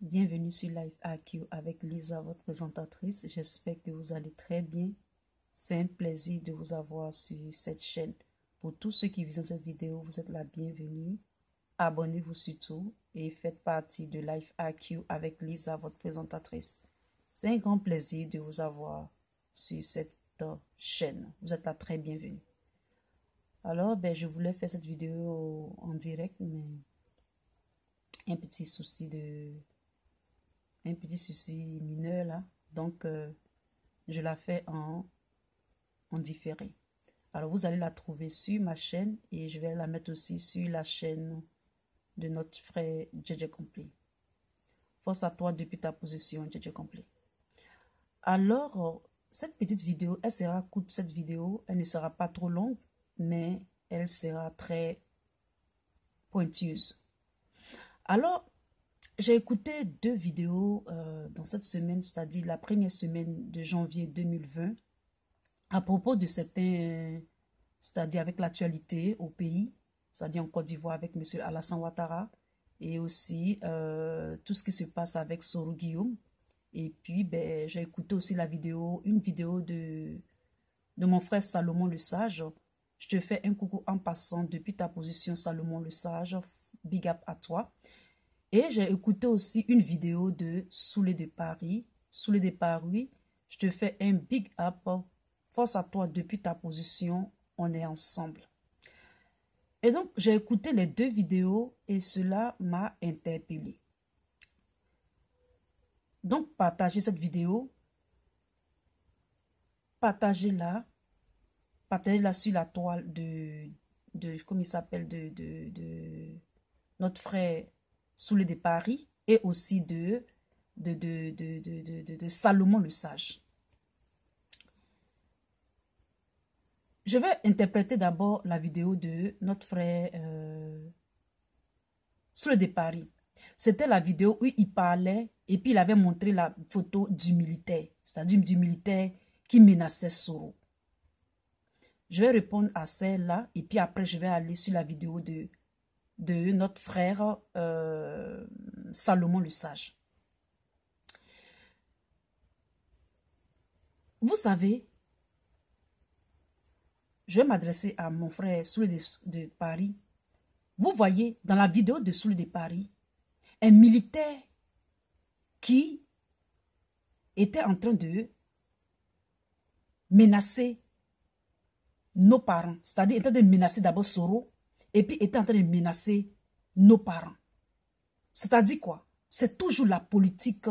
Bienvenue sur Life AQ avec Lisa, votre présentatrice. J'espère que vous allez très bien. C'est un plaisir de vous avoir sur cette chaîne. Pour tous ceux qui visionnent cette vidéo, vous êtes la bienvenue. Abonnez-vous surtout et faites partie de Life AQ avec Lisa, votre présentatrice. C'est un grand plaisir de vous avoir sur cette euh, chaîne. Vous êtes la très bienvenue. Alors, ben, je voulais faire cette vidéo en direct, mais un petit souci de petit souci mineur là. Donc, euh, je la fais en, en différé. Alors, vous allez la trouver sur ma chaîne et je vais la mettre aussi sur la chaîne de notre frère JJ Complet. Force à toi depuis ta position, JJ Complet. Alors, cette petite vidéo, elle sera courte, cette vidéo, elle ne sera pas trop longue, mais elle sera très pointueuse. Alors, j'ai écouté deux vidéos euh, dans cette semaine, c'est-à-dire la première semaine de janvier 2020, à propos de certains, c'est-à-dire avec l'actualité au pays, c'est-à-dire en Côte d'Ivoire avec M. Alassane Ouattara, et aussi euh, tout ce qui se passe avec Soro Guillaume. Et puis, ben, j'ai écouté aussi la vidéo, une vidéo de, de mon frère Salomon le Sage. Je te fais un coucou en passant depuis ta position, Salomon le Sage. Big up à toi. Et j'ai écouté aussi une vidéo de Soulé de Paris. Soulé de Paris, je te fais un big up. Force à toi depuis ta position. On est ensemble. Et donc, j'ai écouté les deux vidéos et cela m'a interpellé. Donc, partagez cette vidéo. Partagez-la. Partagez-la sur la toile de, de comment il s'appelle, de, de notre frère le de Paris et aussi de, de, de, Salomon le Sage. Je vais interpréter d'abord la vidéo de notre frère euh, sur le de Paris. C'était la vidéo où il parlait et puis il avait montré la photo du militaire, c'est-à-dire du militaire qui menaçait Soro. Je vais répondre à celle-là et puis après je vais aller sur la vidéo de de notre frère euh, Salomon le Sage. Vous savez, je vais m'adresser à mon frère Soule de, Paris. Vous voyez dans la vidéo de Soule de Paris, un militaire qui était en train de menacer nos parents, c'est-à-dire était de menacer d'abord Soro et puis était en train de menacer nos parents. C'est-à-dire quoi C'est toujours la politique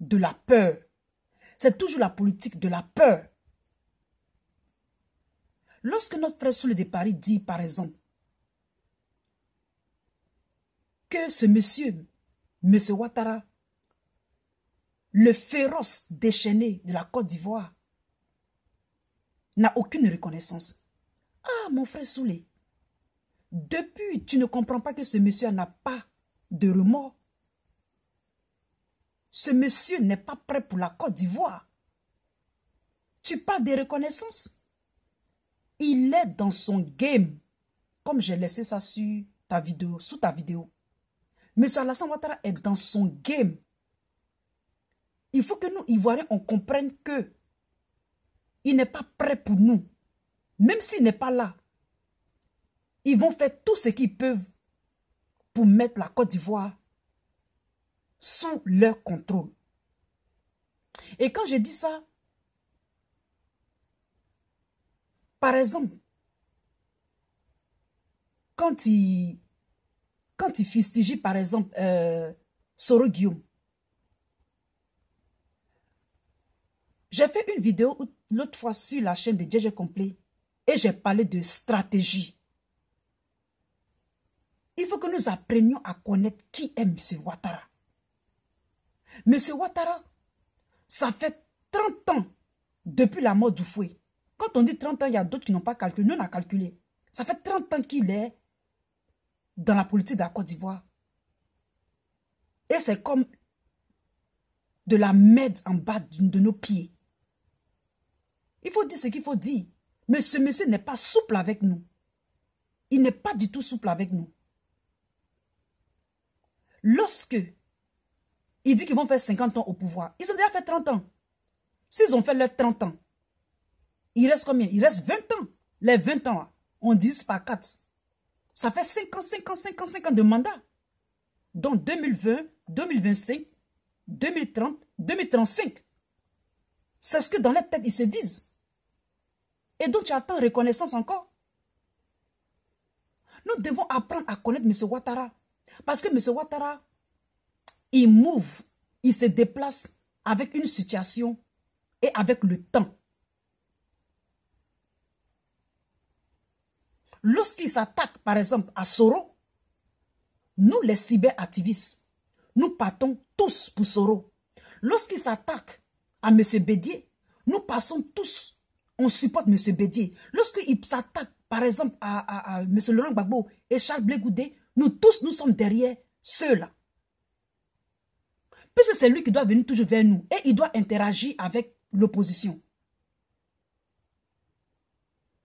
de la peur. C'est toujours la politique de la peur. Lorsque notre frère Soule de Paris dit, par exemple, que ce monsieur, monsieur Ouattara, le féroce déchaîné de la Côte d'Ivoire, n'a aucune reconnaissance. Ah, mon frère Souley! Depuis, tu ne comprends pas que ce monsieur n'a pas de remords. Ce monsieur n'est pas prêt pour la Côte d'Ivoire. Tu parles de reconnaissance. Il est dans son game. Comme j'ai laissé ça sur ta vidéo, sous ta vidéo. Monsieur Alassane Ouattara est dans son game. Il faut que nous, Ivoiriens, on comprenne que il n'est pas prêt pour nous. Même s'il n'est pas là, ils vont faire tout ce qu'ils peuvent pour mettre la Côte d'Ivoire sous leur contrôle. Et quand je dis ça, par exemple, quand il, quand il par exemple, euh, Soro Guillaume, j'ai fait une vidéo l'autre fois sur la chaîne de DJ Complet et j'ai parlé de stratégie. Il faut que nous apprenions à connaître qui est M. Ouattara. M. Ouattara, ça fait 30 ans depuis la mort du fouet. Quand on dit 30 ans, il y a d'autres qui n'ont pas calculé. Nous, on a calculé. Ça fait 30 ans qu'il est dans la politique de la Côte d'Ivoire. Et c'est comme de la merde en bas de nos pieds. Il faut dire ce qu'il faut dire. Mais ce monsieur n'est pas souple avec nous. Il n'est pas du tout souple avec nous lorsque il dit qu'ils vont faire 50 ans au pouvoir, ils ont déjà fait 30 ans. S'ils ont fait leurs 30 ans, il reste combien Il reste 20 ans. Les 20 ans, on divise par 4. Ça fait 5 ans, 5 ans, 5 ans, 5 ans de mandat. Donc 2020, 2025, 2030, 2035. C'est ce que dans leur tête, ils se disent. Et donc tu attends reconnaissance encore. Nous devons apprendre à connaître M. Ouattara. Parce que M. Ouattara, il move, il se déplace avec une situation et avec le temps. Lorsqu'il s'attaque, par exemple, à Soro, nous, les cyberactivistes, nous partons tous pour Soro. Lorsqu'il s'attaque à M. Bédier, nous passons tous, on supporte M. Bédier. Lorsqu'il s'attaque, par exemple, à, à, M. Laurent Gbagbo et Charles Blé nous tous, nous sommes derrière ceux-là. Puisque c'est lui qui doit venir toujours vers nous et il doit interagir avec l'opposition.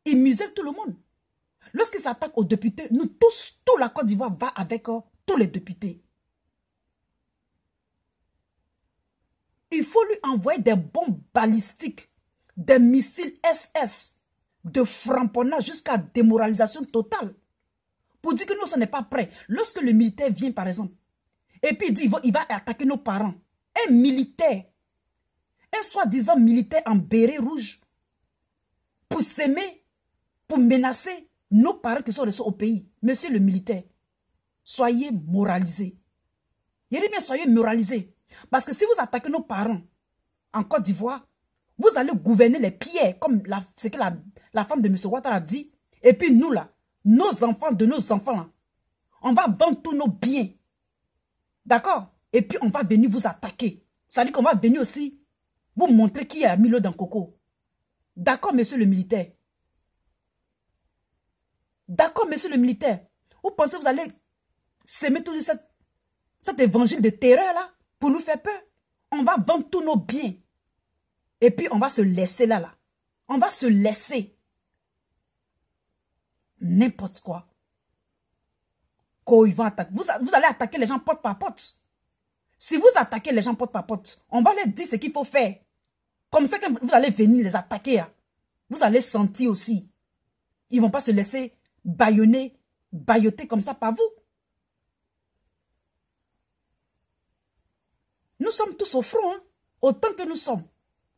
Il muselle tout le monde. Lorsqu'il s'attaque aux députés, nous tous, tout la Côte d'Ivoire va avec euh, tous les députés. Il faut lui envoyer des bombes balistiques, des missiles SS, de framponnage jusqu'à démoralisation totale pour dire que nous, ce n'est pas prêt. Lorsque le militaire vient, par exemple, et puis dit, il va, attaquer nos parents. Un militaire, un soi-disant militaire en béret rouge, pour s'aimer, pour menacer nos parents qui sont restés au pays. Monsieur le militaire, soyez moralisés. Il dit bien, soyez moralisés. Parce que si vous attaquez nos parents en Côte d'Ivoire, vous allez gouverner les pierres, comme la, ce que la, la femme de M. Ouattara a dit. Et puis nous, là, nos enfants de nos enfants, hein. on va vendre tous nos biens. D'accord Et puis, on va venir vous attaquer. Ça veut dire qu'on va venir aussi vous montrer qui a mis l'eau dans le coco. D'accord, monsieur le militaire D'accord, monsieur le militaire Vous pensez que vous allez semer tout cette, cet évangile de terreur là pour nous faire peur On va vendre tous nos biens. Et puis, on va se laisser là, là. On va se laisser n'importe quoi. vous, allez attaquer les gens porte par porte. Si vous attaquez les gens porte par porte, on va leur dire ce qu'il faut faire. Comme ça que vous allez venir les attaquer. Hein. Vous allez sentir aussi. Ils vont pas se laisser baïonner, bailloter comme ça par vous. Nous sommes tous au front, hein. autant que nous sommes.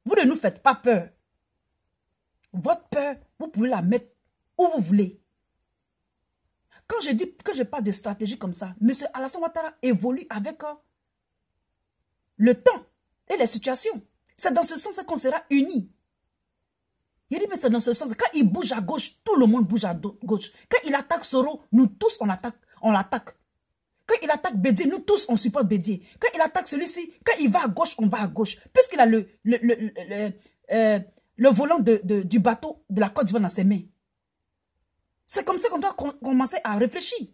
Vous ne nous faites pas peur. Votre peur, vous pouvez la mettre où vous voulez. Quand je dis que je parle de stratégie comme ça, M. Alassane Ouattara évolue avec euh, le temps et les situations. C'est dans ce sens qu'on sera unis. Il dit, mais c'est dans ce sens. Quand il bouge à gauche, tout le monde bouge à gauche. Quand il attaque Soro, nous tous, on attaque. On l'attaque. Quand il attaque Bédier, nous tous, on supporte Bédier. Quand il attaque celui-ci, quand il va à gauche, on va à gauche. Puisqu'il a le, le, euh, volant de, du bateau de la Côte d'Ivoire dans ses mains. C'est comme ça qu'on doit commencer à réfléchir.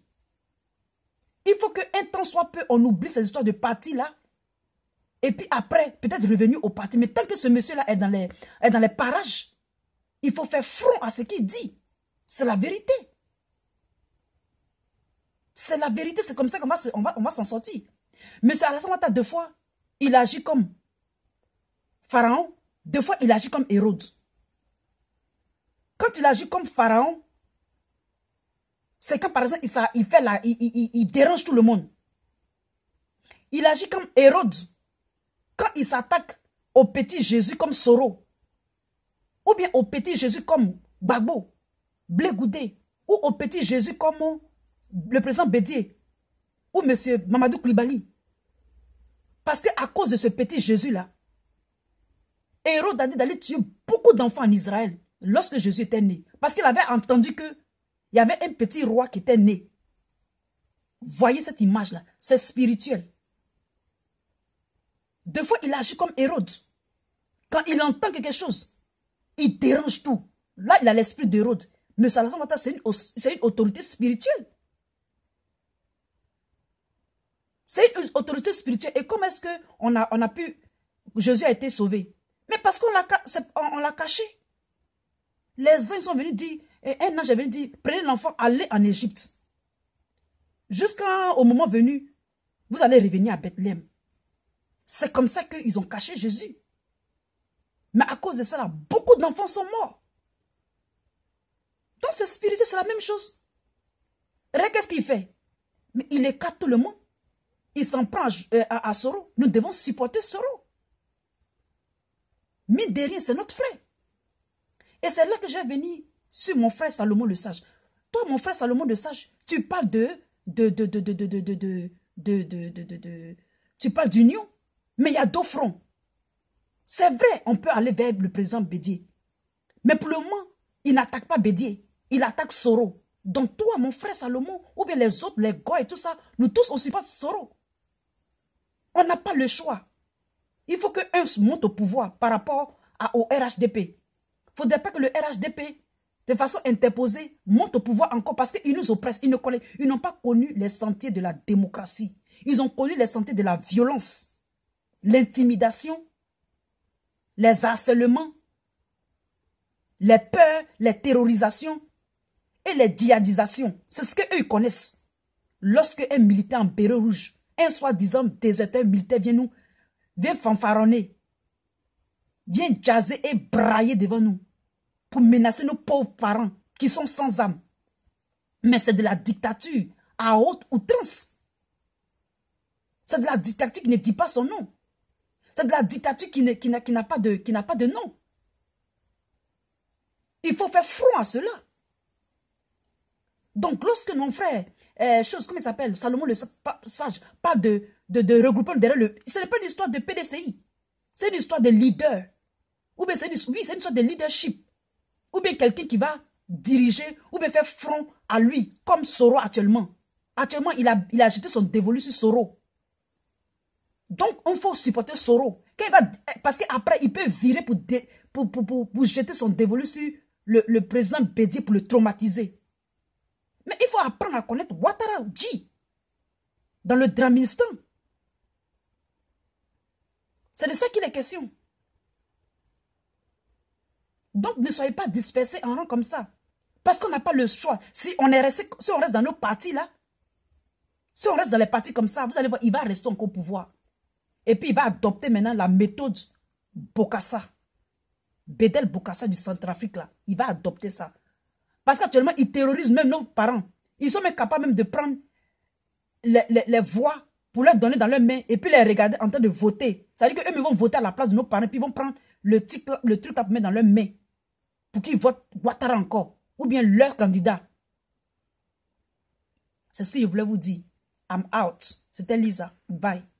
Il faut qu'un temps soit peu, on oublie ces histoires de parti là. Et puis après, peut-être revenu au parti. Mais tant que ce monsieur-là est, dans les, est dans les parages, il faut faire front à ce qu'il dit. C'est la vérité. C'est la vérité, c'est comme ça qu'on va, s'en sortir. Monsieur Alassane Ouattara, deux fois, il agit comme Pharaon. Deux fois, il agit comme Hérode. Quand il agit comme Pharaon, c'est quand par exemple il, fait il, dérange tout le monde. Il agit comme Hérode. Quand il s'attaque au petit Jésus comme Soro, ou bien au petit Jésus comme Bagbo, Blégoudé, ou au petit Jésus comme le président Bédier, ou M. Mamadou Koulibaly. Parce qu'à cause de ce petit Jésus-là, Hérode a dit d'aller tuer beaucoup d'enfants en Israël lorsque Jésus était né. Parce qu'il avait entendu que il y avait un petit roi qui était né. Voyez cette image-là, c'est spirituel. Deux fois, il agit comme Hérode. Quand il entend quelque chose, il dérange tout. Là, il a l'esprit d'Hérode. Mais ça Mata, c'est une, autorité spirituelle. C'est une autorité spirituelle. Et comment est-ce qu'on a, on a pu... Jésus a été sauvé. Mais parce qu'on l'a caché. Les uns sont venus dire, et un ange est venu prenez l'enfant, allez en Égypte. Jusqu'au moment venu, vous allez revenir à Bethléem. C'est comme ça qu'ils ont caché Jésus. Mais à cause de cela, beaucoup d'enfants sont morts. Dans c'est spirituel, c'est la même chose. Regardez qu'est-ce qu'il fait. Mais il écarte tout le monde. Il s'en prend euh, à, Soro. Nous devons supporter Soro. Mais derrière, c'est notre frère. Et c'est là que je vais sur mon frère Salomon le sage. Toi, mon frère Salomon le sage, tu parles de... de, tu parles d'union, mais il y a deux fronts. C'est vrai, on peut aller vers le président Bédier. Mais pour le moment, il n'attaque pas Bédier, il attaque Soro. Donc toi, mon frère Salomon, ou bien les autres, les gars et tout ça, nous tous, on supporte Soro. On n'a pas le choix. Il faut que un monte au pouvoir par rapport à, au RHDP. Il ne faudrait pas que le RHDP de façon interposée, monte au pouvoir encore parce qu'ils nous oppressent, ils, ne connaissent, ils n'ont pas connu les sentiers de la démocratie. Ils ont connu les sentiers de la violence, l'intimidation, les harcèlements, les peurs, les terrorisations et les djihadisations. C'est ce qu'eux connaissent. Lorsque un militaire en béret rouge, un soi-disant déserteur militaire vient nous, vient fanfaronner, vient jaser et brailler devant nous, pour menacer nos pauvres parents qui sont sans âme. Mais c'est de la dictature à haute outrance. C'est de la dictature qui ne dit pas son nom. C'est de la dictature qui n'a pas, de, pas de nom. Il faut faire front à cela. Donc, lorsque mon frère, euh, chose, comment il s'appelle, Salomon le sage, parle de, de, regroupement derrière le... Ce n'est pas une histoire de PDCI. C'est une histoire de leader. Ou bien c'est une histoire de leadership ou bien quelqu'un qui va diriger, ou bien faire front à lui, comme Soro actuellement. Actuellement, il a, jeté son dévolu sur Soro. Donc, on faut supporter Soro. parce qu'après, il peut virer pour, pour, jeter son dévolu sur le, président Bédi pour le traumatiser. Mais il faut apprendre à connaître Ouattara Ji dans le Dramistan. C'est de ça qu'il est question. Donc, ne soyez pas dispersés en rang comme ça. Parce qu'on n'a pas le choix. Si on, est si on reste dans nos partis, là, si on reste dans les partis comme ça, vous allez voir, il va rester encore au pouvoir. Et puis, il va adopter maintenant la méthode Bokassa. Bedel Bokassa du Centrafrique, là. Il va adopter ça. Parce qu'actuellement, il terrorise même nos parents. Ils sont même capables même de prendre les, voix pour leur donner dans leurs mains et puis les regarder en train de voter. Ça à dire qu'eux, ils vont voter à la place de nos parents, puis ils vont prendre le truc, le truc dans leurs mains pour qu'ils votent Ouattara encore, ou bien leur candidat. C'est ce que je voulais vous dire. I'm out. C'était Lisa. Bye.